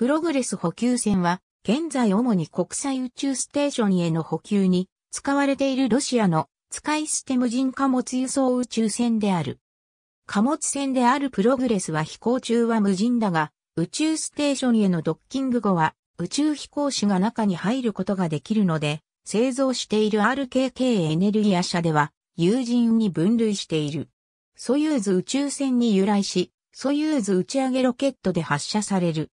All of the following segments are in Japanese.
プログレス補給船は、現在主に国際宇宙ステーションへの補給に使われているロシアの使い捨て無人貨物輸送宇宙船である。貨物船であるプログレスは飛行中は無人だが、宇宙ステーションへのドッキング後は宇宙飛行士が中に入ることができるので、製造している RKK エネルギア社では友人に分類している。ソユーズ宇宙船に由来し、ソユーズ打ち上げロケットで発射される。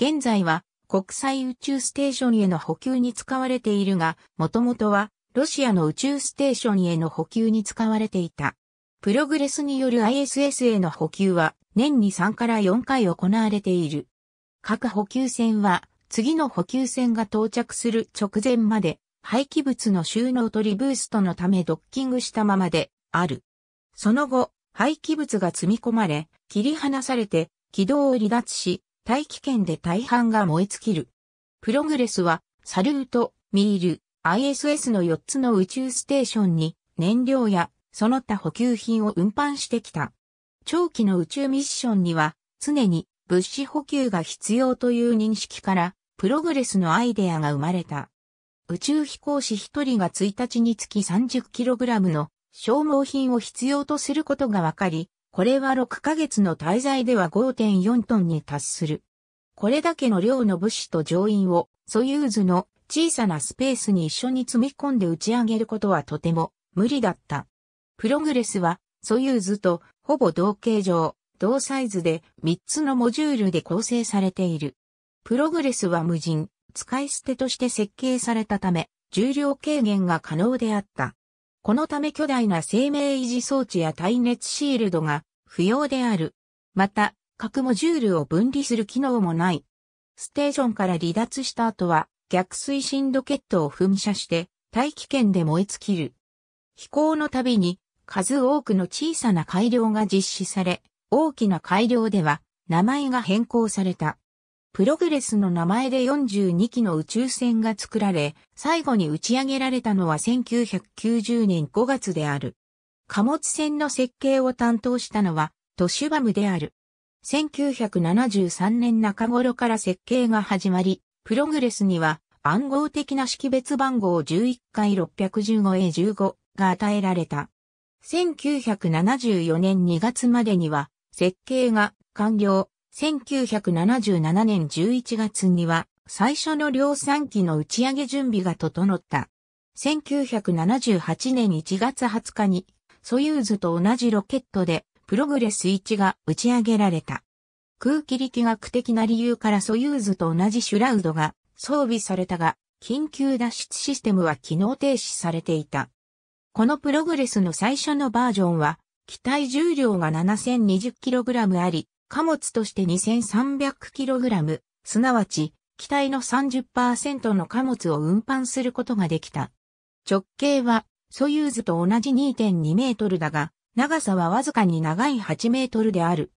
現在は国際宇宙ステーションへの補給に使われているが、もともとはロシアの宇宙ステーションへの補給に使われていた。プログレスによる ISS への補給は年に3から4回行われている。各補給船は次の補給船が到着する直前まで廃棄物の収納取りブーストのためドッキングしたままである。その後、廃棄物が積み込まれ、切り離されて軌道を離脱し、大気圏で大半が燃え尽きる。プログレスは、サルート、ミール、ISS の4つの宇宙ステーションに燃料やその他補給品を運搬してきた。長期の宇宙ミッションには常に物資補給が必要という認識からプログレスのアイデアが生まれた。宇宙飛行士1人が1日につき 30kg の消耗品を必要とすることが分かり、これは6ヶ月の滞在では5.4トンに達する。これだけの量の物資と乗員を、ソユーズの小さなスペースに一緒に積み込んで打ち上げることはとても無理だった。プログレスは、ソユーズとほぼ同形状、同サイズで3つのモジュールで構成されている。プログレスは無人、使い捨てとして設計されたため、重量軽減が可能であった。このため巨大な生命維持装置や耐熱シールドが不要である。また、核モジュールを分離する機能もない。ステーションから離脱した後は、逆推進ロケットを噴射して、大気圏で燃え尽きる。飛行のたびに、数多くの小さな改良が実施され、大きな改良では、名前が変更された。プログレスの名前で42機の宇宙船が作られ、最後に打ち上げられたのは1990年5月である。貨物船の設計を担当したのはトシュバムである。1973年中頃から設計が始まり、プログレスには暗号的な識別番号11回 615A15 が与えられた。1974年2月までには設計が完了。1977年11月には最初の量産機の打ち上げ準備が整った。1978年1月20日にソユーズと同じロケットで、プログレス1が打ち上げられた。空気力学的な理由からソユーズと同じシュラウドが装備されたが、緊急脱出システムは機能停止されていた。このプログレスの最初のバージョンは、機体重量が 7020kg あり、貨物として 2300kg、すなわち、機体の30%の貨物を運搬することができた。直径はソユーズと同じ2.2メートルだが、長さはわずかに長い8メートルである。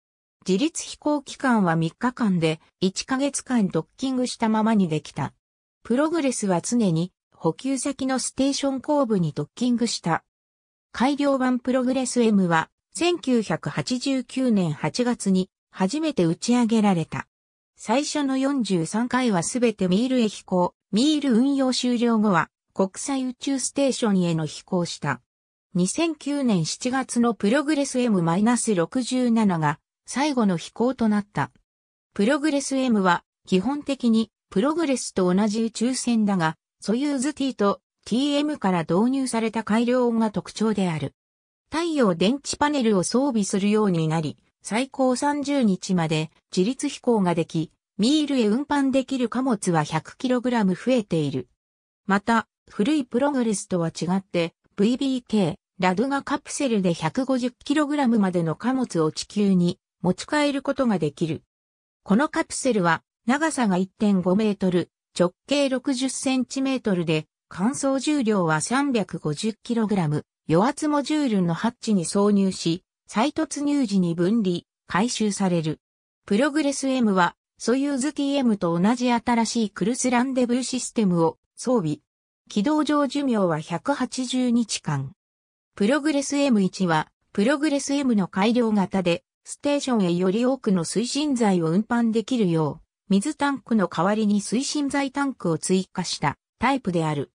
自立飛行期間は3日間で1ヶ月間ドッキングしたままにできた。プログレスは常に補給先のステーション後部にドッキングした。改良版プログレス M は1989年8月に初めて打ち上げられた。最初の43回はすべてミールへ飛行、ミール運用終了後は国際宇宙ステーションへの飛行した。2009年7月のプログレス M-67 が最後の飛行となった。プログレス M は基本的にプログレスと同じ宇宙船だが、ソユーズ T と TM から導入された改良音が特徴である。太陽電池パネルを装備するようになり、最高30日まで自立飛行ができ、ミールへ運搬できる貨物は 100kg 増えている。また、古いプログレスとは違って VBK、ラドがカプセルで 150kg までの貨物を地球に持ち帰ることができる。このカプセルは長さが1.5メートル、直径60センチメートルで、乾燥重量は 350kg、余圧モジュールのハッチに挿入し、再突入時に分離、回収される。プログレス M は、ソユーズ TM と同じ新しいクルスランデブーシステムを装備。軌道上寿命は180日間。プログレス M1 は、プログレス M の改良型で、ステーションへより多くの推進剤を運搬できるよう、水タンクの代わりに推進剤タンクを追加したタイプである。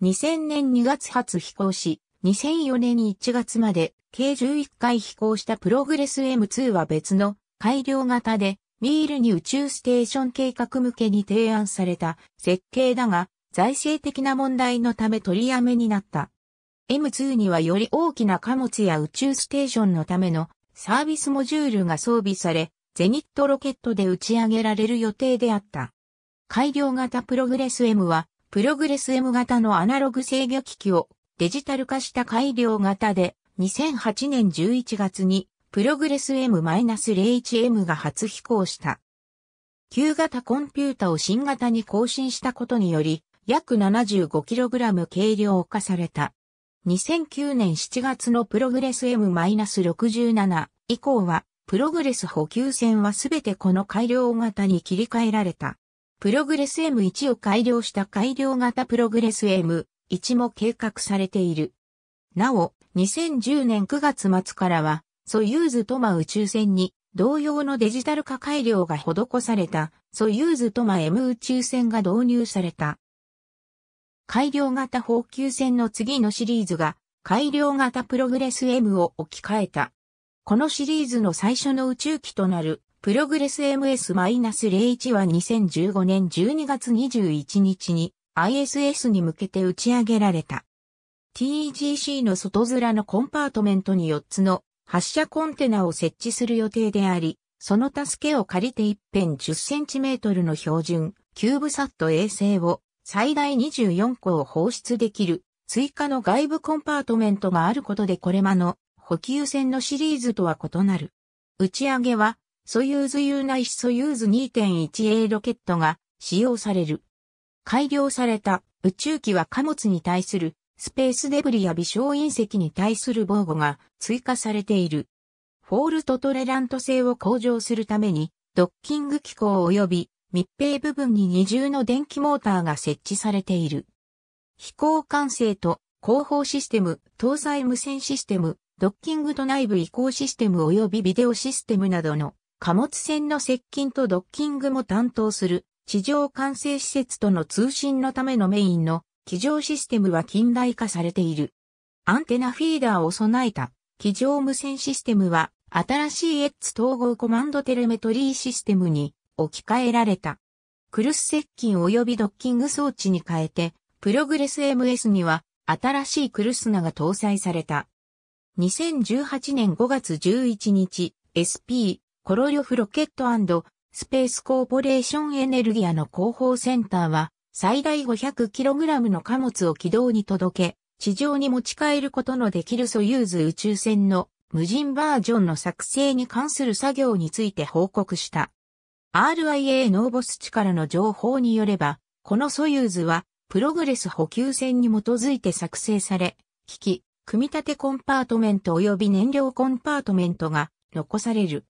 2000年2月初飛行し、2004年1月まで計11回飛行したプログレス M2 は別の改良型で、ミールに宇宙ステーション計画向けに提案された設計だが、財政的な問題のため取りやめになった。M2 にはより大きな貨物や宇宙ステーションのためのサービスモジュールが装備され、ゼニットロケットで打ち上げられる予定であった。改良型プログレス M は、プログレス M 型のアナログ制御機器をデジタル化した改良型で、2008年11月にプログレス M-01M が初飛行した。旧型コンピュータを新型に更新したことにより、約 75kg 軽量化された。2009年7月のプログレス M-67 以降は、プログレス補給船はすべてこの改良型に切り替えられた。プログレス M1 を改良した改良型プログレス M1 も計画されている。なお、2010年9月末からは、ソユーズトマ宇宙船に同様のデジタル化改良が施されたソユーズトマ M 宇宙船が導入された。改良型放給船の次のシリーズが改良型プログレス M を置き換えた。このシリーズの最初の宇宙機となるプログレス MS-01 は2015年12月21日に ISS に向けて打ち上げられた。t g c の外面のコンパートメントに4つの発射コンテナを設置する予定であり、その助けを借りて一辺 10cm の標準、キューブサット衛星を最大24個を放出できる追加の外部コンパートメントがあることでこれまの補給船のシリーズとは異なる。打ち上げは、ソユーズ U ないしソユーズ 2.1A ロケットが使用される。改良された宇宙機は貨物に対するスペースデブリや微小隕石に対する防護が追加されている。フォールトトレラント性を向上するために、ドッキング機構及び密閉部分に二重の電気モーターが設置されている。飛行管制と後方システム、搭載無線システム、ドッキングと内部移行システム及びビデオシステムなどの貨物船の接近とドッキングも担当する地上管制施設との通信のためのメインの機上システムは近代化されている。アンテナフィーダーを備えた機上無線システムは新しいエッツ統合コマンドテレメトリーシステムに置き換えられた。クルス接近及びドッキング装置に変えて、プログレス MS には新しいクルスナが搭載された。2018年5月11日、SP、コロリョフロケットスペースコーポレーションエネルギアの広報センターは、最大 500kg の貨物を軌道に届け、地上に持ち帰ることのできるソユーズ宇宙船の無人バージョンの作成に関する作業について報告した。RIA ノーボス地からの情報によれば、このソユーズは、プログレス補給船に基づいて作成され、機器、組み立てコンパートメント及び燃料コンパートメントが残される。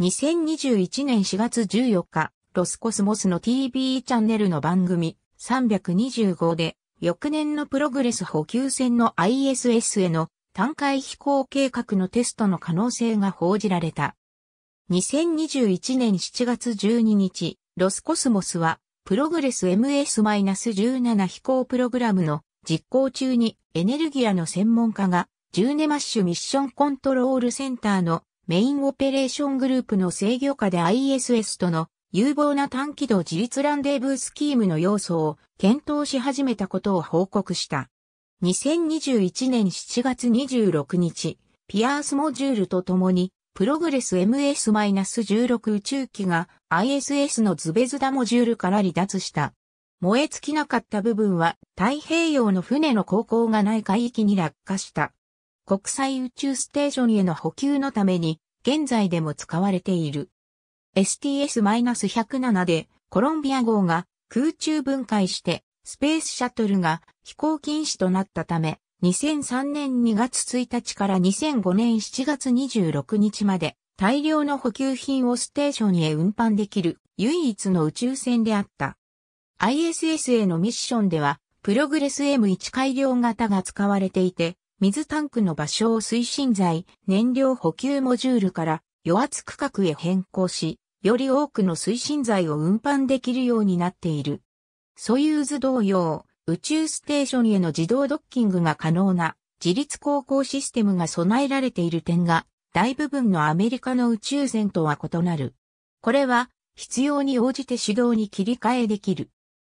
2021年4月14日、ロスコスモスの TV チャンネルの番組325で、翌年のプログレス補給船の ISS への単回飛行計画のテストの可能性が報じられた。2021年7月12日、ロスコスモスは、プログレス MS-17 飛行プログラムの実行中にエネルギアの専門家が、ジューネマッシュミッションコントロールセンターのメインオペレーショングループの制御下で ISS との有望な短軌道自立ランデーブースキームの要素を検討し始めたことを報告した。2021年7月26日、ピアースモジュールと共にプログレス MS-16 宇宙機が ISS のズベズダモジュールから離脱した。燃え尽きなかった部分は太平洋の船の航行がない海域に落下した。国際宇宙ステーションへの補給のために現在でも使われている。STS-107 でコロンビア号が空中分解してスペースシャトルが飛行禁止となったため2003年2月1日から2005年7月26日まで大量の補給品をステーションへ運搬できる唯一の宇宙船であった。ISS へのミッションでは、プログレス M1 改良型が使われていて、水タンクの場所を推進剤、燃料補給モジュールから余圧区画へ変更し、より多くの推進剤を運搬できるようになっている。ソユーズ同様、宇宙ステーションへの自動ドッキングが可能な自立航行システムが備えられている点が、大部分のアメリカの宇宙船とは異なる。これは、必要に応じて手動に切り替えできる。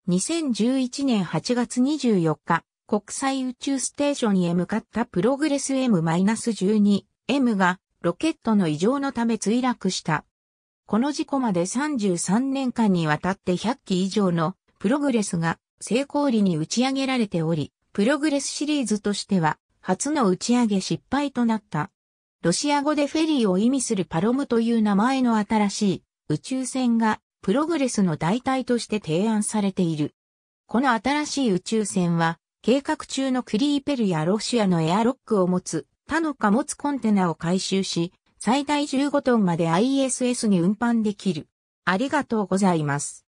2011年8月24日、国際宇宙ステーションへ向かったプログレス M-12M がロケットの異常のため墜落した。この事故まで33年間にわたって100機以上のプログレスが成功裏に打ち上げられており、プログレスシリーズとしては、初の打ち上げ失敗となった。ロシア語でフェリーを意味するパロムという名前の新しい宇宙船がプログレスの代替として提案されている。この新しい宇宙船は計画中のクリーペルやロシアのエアロックを持つ他の貨物コンテナを回収し最大15トンまで ISS に運搬できる。ありがとうございます。